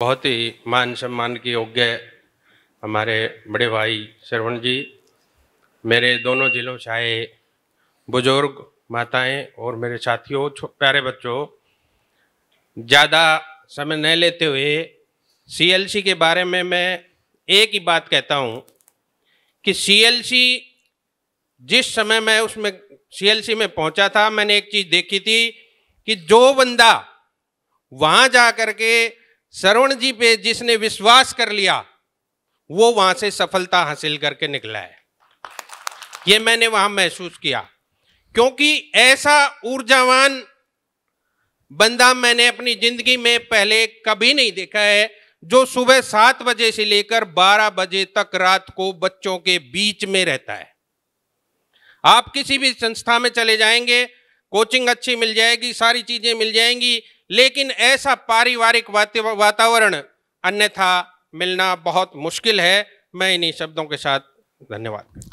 बहुत ही मान सम्मान के योग्य हमारे बड़े भाई श्रवण जी मेरे दोनों जिलों से आए बुजुर्ग माताएं और मेरे साथियों प्यारे बच्चों ज़्यादा समय नहीं लेते हुए सीएलसी के बारे में मैं एक ही बात कहता हूं कि सीएलसी जिस समय मैं उसमें सीएलसी में पहुंचा था मैंने एक चीज़ देखी थी कि जो बंदा वहां जा करके के श्रवण जी पे जिसने विश्वास कर लिया वो वहां से सफलता हासिल करके निकला है ये मैंने वहां महसूस किया क्योंकि ऐसा ऊर्जावान बंदा मैंने अपनी जिंदगी में पहले कभी नहीं देखा है जो सुबह सात बजे से लेकर बारह बजे तक रात को बच्चों के बीच में रहता है आप किसी भी संस्था में चले जाएंगे कोचिंग अच्छी मिल जाएगी सारी चीजें मिल जाएंगी लेकिन ऐसा पारिवारिक वातावरण अन्यथा मिलना बहुत मुश्किल है मैं इन्हीं शब्दों के साथ धन्यवाद